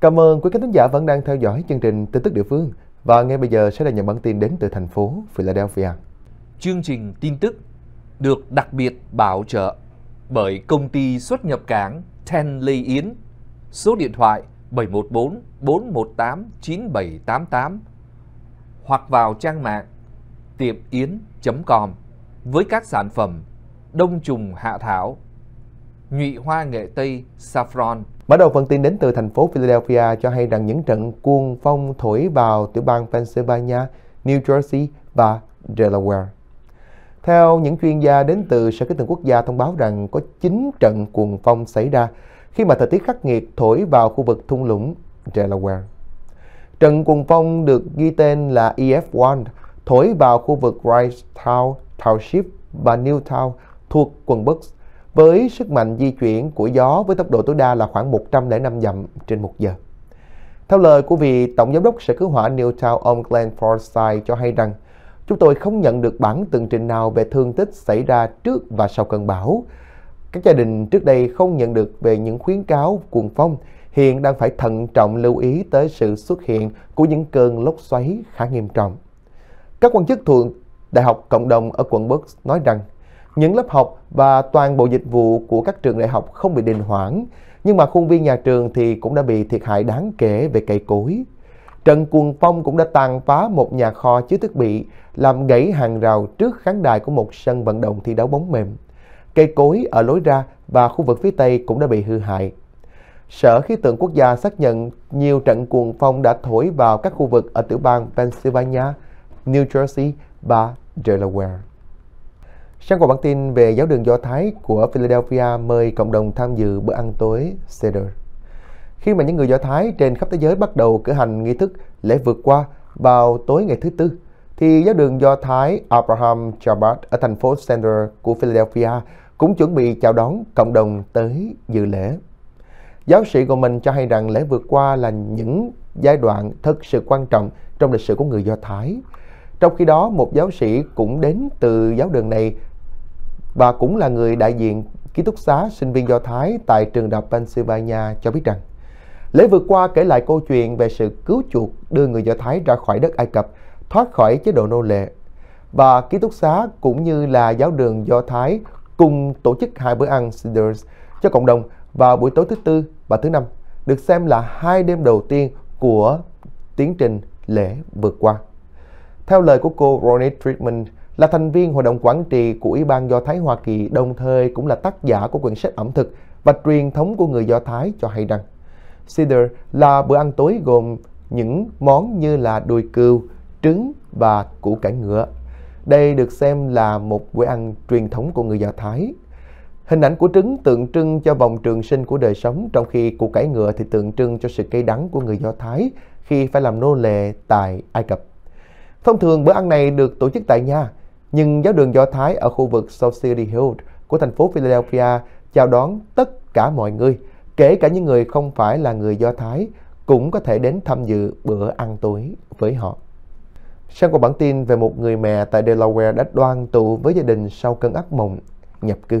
Cảm ơn quý khán thính giả vẫn đang theo dõi chương trình tin tức địa phương và ngay bây giờ sẽ là những bản tin đến từ thành phố Philadelphia. Chương trình tin tức được đặc biệt bảo trợ bởi công ty xuất nhập cảng Ten Lê Yến, số điện thoại 714 418 9788 hoặc vào trang mạng tiệm yến.com với các sản phẩm đông trùng hạ thảo nhụy hoa nghệ Tây, saffron. Mở đầu phần tin đến từ thành phố Philadelphia cho hay rằng những trận cuồng phong thổi vào tiểu bang Pennsylvania, New Jersey và Delaware. Theo những chuyên gia đến từ Sở Khí tượng Quốc gia thông báo rằng có 9 trận cuồng phong xảy ra khi mà thời tiết khắc nghiệt thổi vào khu vực thung lũng Delaware. Trận cuồng phong được ghi tên là EF1 thổi vào khu vực Rice Town, Township và Newtown thuộc quận Bucks với sức mạnh di chuyển của gió với tốc độ tối đa là khoảng 105 dặm trên một giờ. Theo lời của vị Tổng Giám đốc Sở Cứu hỏa Newtown ông Glenn Forsyth cho hay rằng, chúng tôi không nhận được bản tường trình nào về thương tích xảy ra trước và sau cơn bão. Các gia đình trước đây không nhận được về những khuyến cáo cuồng phong, hiện đang phải thận trọng lưu ý tới sự xuất hiện của những cơn lốc xoáy khá nghiêm trọng. Các quan chức thuộc Đại học Cộng đồng ở quận Berks nói rằng những lớp học và toàn bộ dịch vụ của các trường đại học không bị đình hoãn, nhưng mà khuôn viên nhà trường thì cũng đã bị thiệt hại đáng kể về cây cối. Trần Cuồng Phong cũng đã tàn phá một nhà kho chứa thiết bị, làm gãy hàng rào trước khán đài của một sân vận động thi đấu bóng mềm. Cây cối ở lối ra và khu vực phía Tây cũng đã bị hư hại. Sở Khí tượng Quốc gia xác nhận nhiều trận cuồng phong đã thổi vào các khu vực ở tiểu bang Pennsylvania, New Jersey và Delaware. Sang qua bản tin về giáo đường Do Thái của Philadelphia mời cộng đồng tham dự bữa ăn tối Seder. Khi mà những người Do Thái trên khắp thế giới bắt đầu cử hành nghi thức lễ vượt qua vào tối ngày thứ Tư, thì giáo đường Do Thái Abraham Chabad ở thành phố Sender của Philadelphia cũng chuẩn bị chào đón cộng đồng tới dự lễ. Giáo sĩ của mình cho hay rằng lễ vượt qua là những giai đoạn thật sự quan trọng trong lịch sử của người Do Thái. Trong khi đó, một giáo sĩ cũng đến từ giáo đường này và cũng là người đại diện ký túc xá sinh viên Do Thái tại trường đại học Pennsylvania cho biết rằng lễ vừa qua kể lại câu chuyện về sự cứu chuộc đưa người Do Thái ra khỏi đất Ai Cập, thoát khỏi chế độ nô lệ. Và ký túc xá cũng như là giáo đường Do Thái cùng tổ chức hai bữa ăn Siders cho cộng đồng vào buổi tối thứ Tư và thứ Năm, được xem là hai đêm đầu tiên của tiến trình lễ vượt qua. Theo lời của cô Ronnie Friedman, là thành viên hội đồng quản trị của Ủy ban Do Thái Hoa Kỳ, đồng thời cũng là tác giả của quyển sách ẩm thực và truyền thống của người Do Thái cho hay rằng cedar là bữa ăn tối gồm những món như là đùi cừu, trứng và củ cải ngựa. Đây được xem là một bữa ăn truyền thống của người Do Thái. Hình ảnh của trứng tượng trưng cho vòng trường sinh của đời sống, trong khi củ cải ngựa thì tượng trưng cho sự cay đắng của người Do Thái khi phải làm nô lệ tại Ai Cập. Thông thường bữa ăn này được tổ chức tại nhà, nhưng giáo đường Do Thái ở khu vực South City Hill của thành phố Philadelphia chào đón tất cả mọi người, kể cả những người không phải là người Do Thái, cũng có thể đến tham dự bữa ăn tối với họ. Sang qua bản tin về một người mẹ tại Delaware đã đoan tụ với gia đình sau cơn ác mộng nhập cư.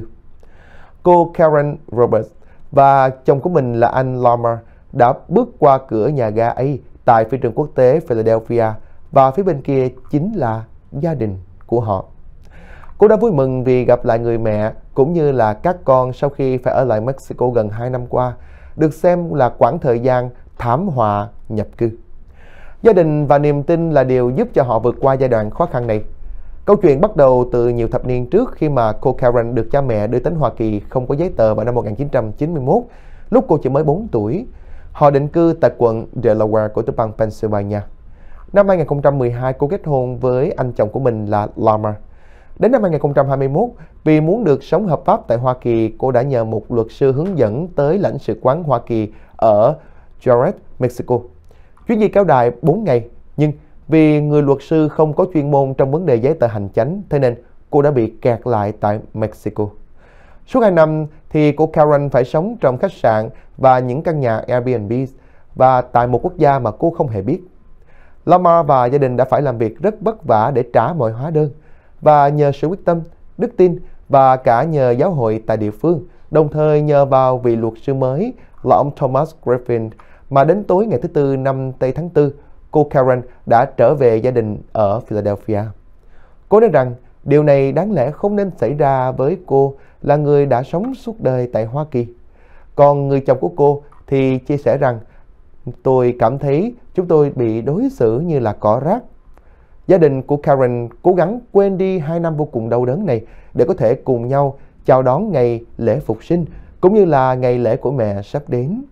Cô Karen Roberts và chồng của mình là anh Lomer đã bước qua cửa nhà ga ấy tại phi trường quốc tế Philadelphia và phía bên kia chính là gia đình của họ. Cô đã vui mừng vì gặp lại người mẹ cũng như là các con sau khi phải ở lại Mexico gần 2 năm qua, được xem là quãng thời gian thảm họa nhập cư. Gia đình và niềm tin là điều giúp cho họ vượt qua giai đoạn khó khăn này. Câu chuyện bắt đầu từ nhiều thập niên trước khi mà cô Karen được cha mẹ đưa đến Hoa Kỳ không có giấy tờ vào năm 1991, lúc cô chỉ mới 4 tuổi. Họ định cư tại quận Delaware của tiểu bang Pennsylvania. Năm 2012, cô kết hôn với anh chồng của mình là Lamar. Đến năm 2021, vì muốn được sống hợp pháp tại Hoa Kỳ, cô đã nhờ một luật sư hướng dẫn tới lãnh sự quán Hoa Kỳ ở Juarez, Mexico. Chuyến đi kéo đài 4 ngày, nhưng vì người luật sư không có chuyên môn trong vấn đề giấy tờ hành chánh, thế nên cô đã bị kẹt lại tại Mexico. Suốt 2 năm thì cô Karen phải sống trong khách sạn và những căn nhà Airbnb và tại một quốc gia mà cô không hề biết. Lamar và gia đình đã phải làm việc rất vất vả để trả mọi hóa đơn và nhờ sự quyết tâm, đức tin và cả nhờ giáo hội tại địa phương, đồng thời nhờ vào vị luật sư mới là ông Thomas Griffin mà đến tối ngày thứ Tư năm Tây tháng 4, cô Karen đã trở về gia đình ở Philadelphia. Cô nói rằng điều này đáng lẽ không nên xảy ra với cô là người đã sống suốt đời tại Hoa Kỳ. Còn người chồng của cô thì chia sẻ rằng Tôi cảm thấy chúng tôi bị đối xử như là cỏ rác. Gia đình của Karen cố gắng quên đi hai năm vô cùng đau đớn này để có thể cùng nhau chào đón ngày lễ phục sinh cũng như là ngày lễ của mẹ sắp đến.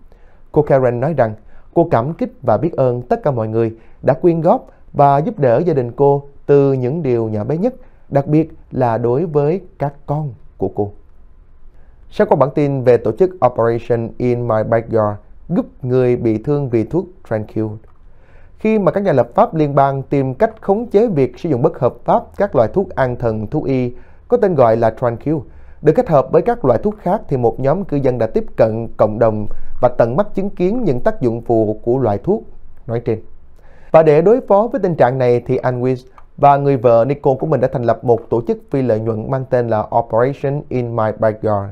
Cô Karen nói rằng cô cảm kích và biết ơn tất cả mọi người đã quyên góp và giúp đỡ gia đình cô từ những điều nhỏ bé nhất, đặc biệt là đối với các con của cô. Sau qua bản tin về tổ chức Operation In My Backyard, giúp người bị thương vì thuốc Tranquil. Khi mà các nhà lập pháp liên bang tìm cách khống chế việc sử dụng bất hợp pháp các loại thuốc an thần thú y có tên gọi là Tranquil, được kết hợp với các loại thuốc khác thì một nhóm cư dân đã tiếp cận cộng đồng và tận mắt chứng kiến những tác dụng phụ của loại thuốc nói trên. Và để đối phó với tình trạng này thì Anne và người vợ Nicole của mình đã thành lập một tổ chức phi lợi nhuận mang tên là Operation In My Backyard.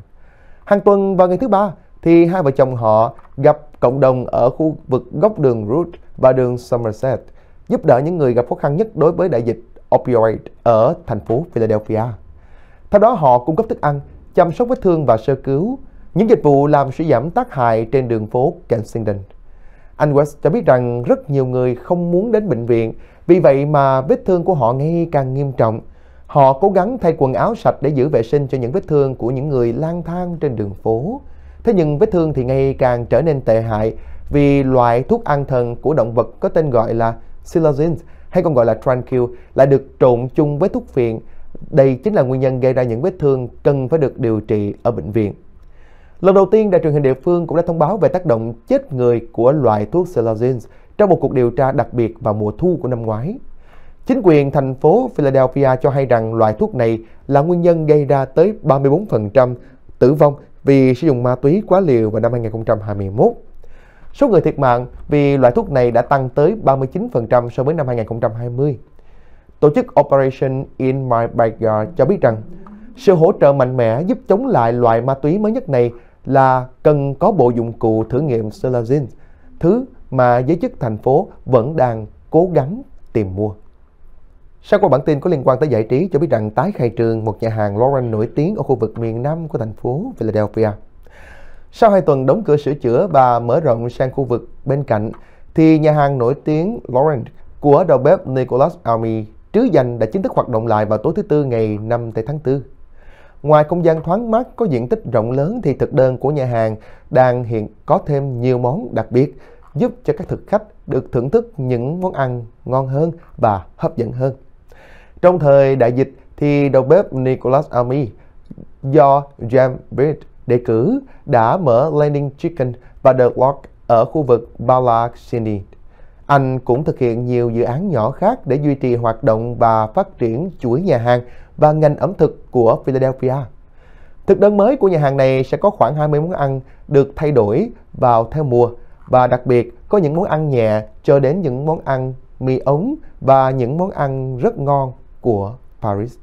Hàng tuần vào ngày thứ ba, thì hai vợ chồng họ gặp cộng đồng ở khu vực góc đường Root và đường Somerset, giúp đỡ những người gặp khó khăn nhất đối với đại dịch opioid ở thành phố Philadelphia. Theo đó, họ cung cấp thức ăn, chăm sóc vết thương và sơ cứu, những dịch vụ làm suy giảm tác hại trên đường phố Kensington. Anh West cho biết rằng rất nhiều người không muốn đến bệnh viện, vì vậy mà vết thương của họ ngày càng nghiêm trọng. Họ cố gắng thay quần áo sạch để giữ vệ sinh cho những vết thương của những người lang thang trên đường phố. Thế nhưng vết thương thì ngày càng trở nên tệ hại vì loại thuốc an thần của động vật có tên gọi là psilocin hay còn gọi là tranquil lại được trộn chung với thuốc phiện. Đây chính là nguyên nhân gây ra những vết thương cần phải được điều trị ở bệnh viện. Lần đầu tiên, đài truyền hình địa phương cũng đã thông báo về tác động chết người của loại thuốc psilocin trong một cuộc điều tra đặc biệt vào mùa thu của năm ngoái. Chính quyền thành phố Philadelphia cho hay rằng loại thuốc này là nguyên nhân gây ra tới 34% tử vong vì sử dụng ma túy quá liều vào năm 2021. Số người thiệt mạng vì loại thuốc này đã tăng tới 39% so với năm 2020. Tổ chức Operation In My Backyard cho biết rằng sự hỗ trợ mạnh mẽ giúp chống lại loại ma túy mới nhất này là cần có bộ dụng cụ thử nghiệm Selazin, thứ mà giới chức thành phố vẫn đang cố gắng tìm mua. Sau qua bản tin có liên quan tới giải trí cho biết rằng tái khai trường một nhà hàng Lauren nổi tiếng ở khu vực miền Nam của thành phố Philadelphia. Sau hai tuần đóng cửa sửa chữa và mở rộng sang khu vực bên cạnh, thì nhà hàng nổi tiếng Lauren của đầu bếp Nicholas Army trứ danh đã chính thức hoạt động lại vào tối thứ Tư ngày 5 tháng 4. Ngoài không gian thoáng mát có diện tích rộng lớn thì thực đơn của nhà hàng đang hiện có thêm nhiều món đặc biệt giúp cho các thực khách được thưởng thức những món ăn ngon hơn và hấp dẫn hơn. Trong thời đại dịch thì đầu bếp Nicholas Army do Jam Bridge đề cử đã mở Landing Chicken và The Lock ở khu vực Balakshini. Anh cũng thực hiện nhiều dự án nhỏ khác để duy trì hoạt động và phát triển chuỗi nhà hàng và ngành ẩm thực của Philadelphia. Thực đơn mới của nhà hàng này sẽ có khoảng 20 món ăn được thay đổi vào theo mùa và đặc biệt có những món ăn nhẹ cho đến những món ăn mì ống và những món ăn rất ngon của Paris